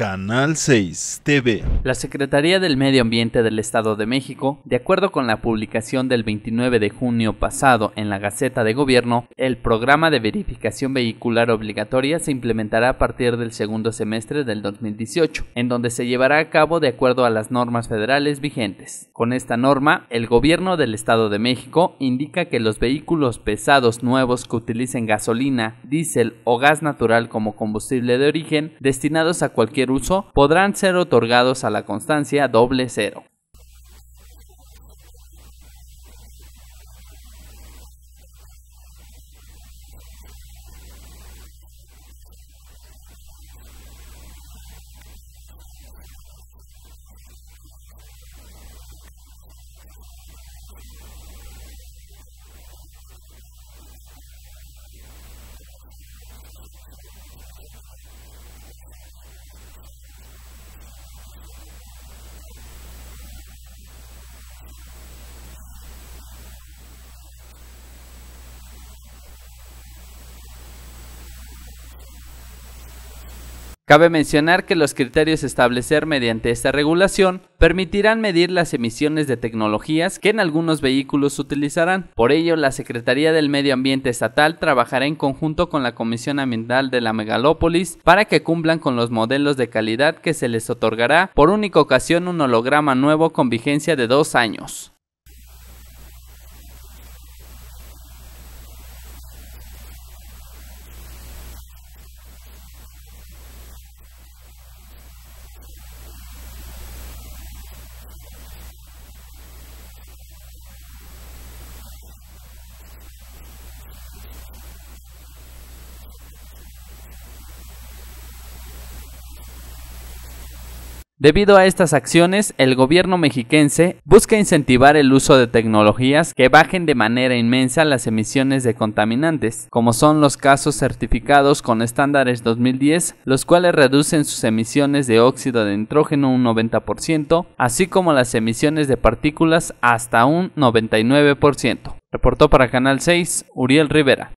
Canal 6 TV. La Secretaría del Medio Ambiente del Estado de México, de acuerdo con la publicación del 29 de junio pasado en la Gaceta de Gobierno, el programa de verificación vehicular obligatoria se implementará a partir del segundo semestre del 2018, en donde se llevará a cabo de acuerdo a las normas federales vigentes. Con esta norma, el Gobierno del Estado de México indica que los vehículos pesados nuevos que utilicen gasolina, diésel o gas natural como combustible de origen, destinados a cualquier uso podrán ser otorgados a la constancia doble cero. Cabe mencionar que los criterios establecer mediante esta regulación permitirán medir las emisiones de tecnologías que en algunos vehículos utilizarán. Por ello, la Secretaría del Medio Ambiente Estatal trabajará en conjunto con la Comisión Ambiental de la Megalópolis para que cumplan con los modelos de calidad que se les otorgará por única ocasión un holograma nuevo con vigencia de dos años. Debido a estas acciones, el gobierno mexiquense busca incentivar el uso de tecnologías que bajen de manera inmensa las emisiones de contaminantes, como son los casos certificados con estándares 2010, los cuales reducen sus emisiones de óxido de nitrógeno un 90%, así como las emisiones de partículas hasta un 99%. Reportó para Canal 6 Uriel Rivera.